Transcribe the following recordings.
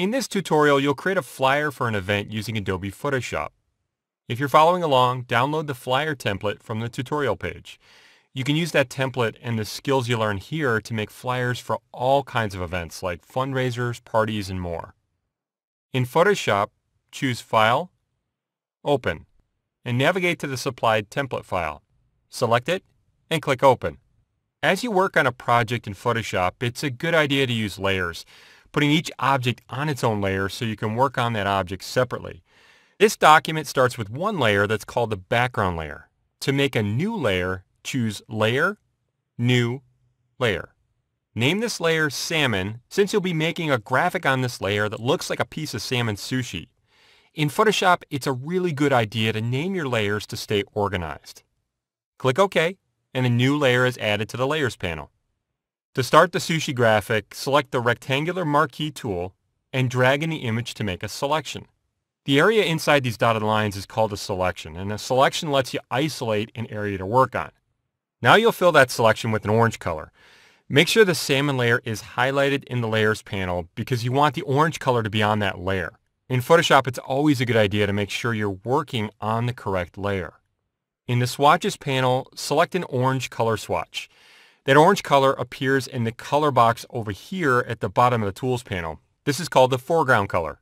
In this tutorial, you'll create a flyer for an event using Adobe Photoshop. If you're following along, download the flyer template from the tutorial page. You can use that template and the skills you learn here to make flyers for all kinds of events like fundraisers, parties, and more. In Photoshop, choose File, Open, and navigate to the supplied template file. Select it and click Open. As you work on a project in Photoshop, it's a good idea to use layers putting each object on its own layer so you can work on that object separately. This document starts with one layer that's called the background layer. To make a new layer, choose Layer, New, Layer. Name this layer Salmon since you'll be making a graphic on this layer that looks like a piece of salmon sushi. In Photoshop, it's a really good idea to name your layers to stay organized. Click OK, and a new layer is added to the Layers panel. To start the sushi graphic, select the rectangular marquee tool and drag in the image to make a selection. The area inside these dotted lines is called a selection, and a selection lets you isolate an area to work on. Now you'll fill that selection with an orange color. Make sure the salmon layer is highlighted in the Layers panel because you want the orange color to be on that layer. In Photoshop, it's always a good idea to make sure you're working on the correct layer. In the Swatches panel, select an orange color swatch. That orange color appears in the color box over here at the bottom of the tools panel. This is called the foreground color.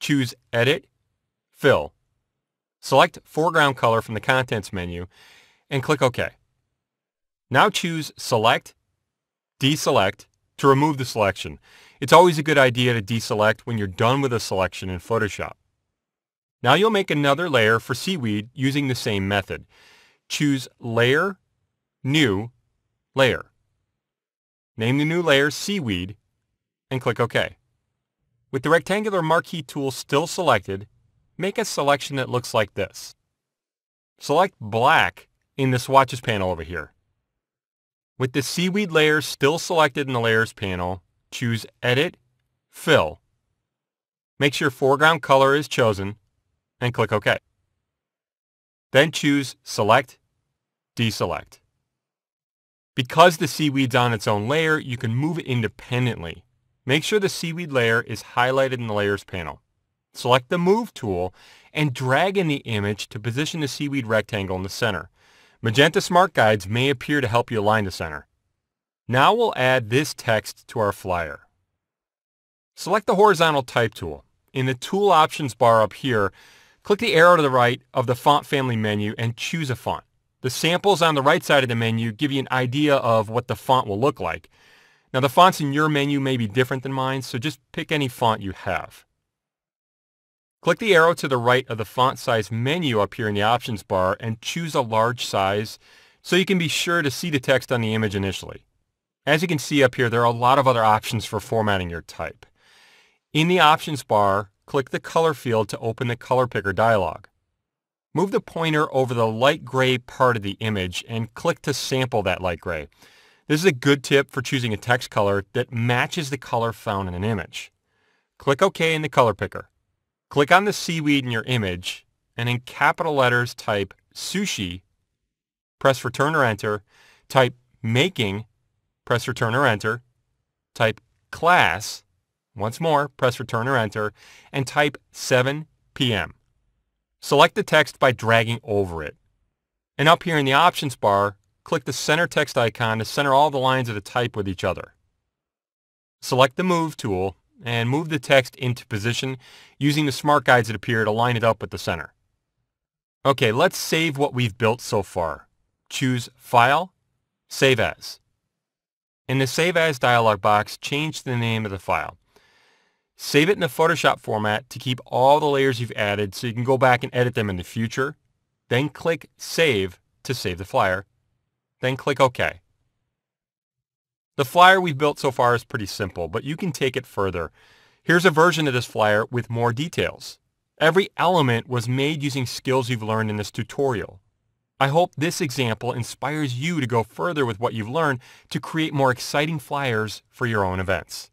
Choose Edit, Fill. Select foreground color from the contents menu and click OK. Now choose Select, Deselect to remove the selection. It's always a good idea to deselect when you're done with a selection in Photoshop. Now you'll make another layer for seaweed using the same method. Choose Layer, New, layer. Name the new layer Seaweed and click OK. With the rectangular marquee tool still selected, make a selection that looks like this. Select black in the swatches panel over here. With the seaweed layer still selected in the layers panel, choose Edit, Fill. Make sure foreground color is chosen and click OK. Then choose Select, Deselect. Because the seaweed's on its own layer, you can move it independently. Make sure the seaweed layer is highlighted in the Layers panel. Select the Move tool and drag in the image to position the seaweed rectangle in the center. Magenta Smart Guides may appear to help you align the center. Now we'll add this text to our flyer. Select the Horizontal Type tool. In the Tool Options bar up here, click the arrow to the right of the Font Family menu and choose a font. The samples on the right side of the menu give you an idea of what the font will look like. Now the fonts in your menu may be different than mine, so just pick any font you have. Click the arrow to the right of the font size menu up here in the options bar and choose a large size so you can be sure to see the text on the image initially. As you can see up here, there are a lot of other options for formatting your type. In the options bar, click the color field to open the color picker dialog. Move the pointer over the light gray part of the image and click to sample that light gray. This is a good tip for choosing a text color that matches the color found in an image. Click OK in the color picker. Click on the seaweed in your image and in capital letters type sushi, press return or enter, type making, press return or enter, type class, once more, press return or enter, and type 7 p.m. Select the text by dragging over it. And up here in the options bar, click the center text icon to center all the lines of the type with each other. Select the Move tool and move the text into position using the smart guides that appear to line it up with the center. Okay, let's save what we've built so far. Choose File, Save As. In the Save As dialog box, change the name of the file. Save it in a Photoshop format to keep all the layers you've added so you can go back and edit them in the future. Then click Save to save the flyer. Then click OK. The flyer we've built so far is pretty simple, but you can take it further. Here's a version of this flyer with more details. Every element was made using skills you've learned in this tutorial. I hope this example inspires you to go further with what you've learned to create more exciting flyers for your own events.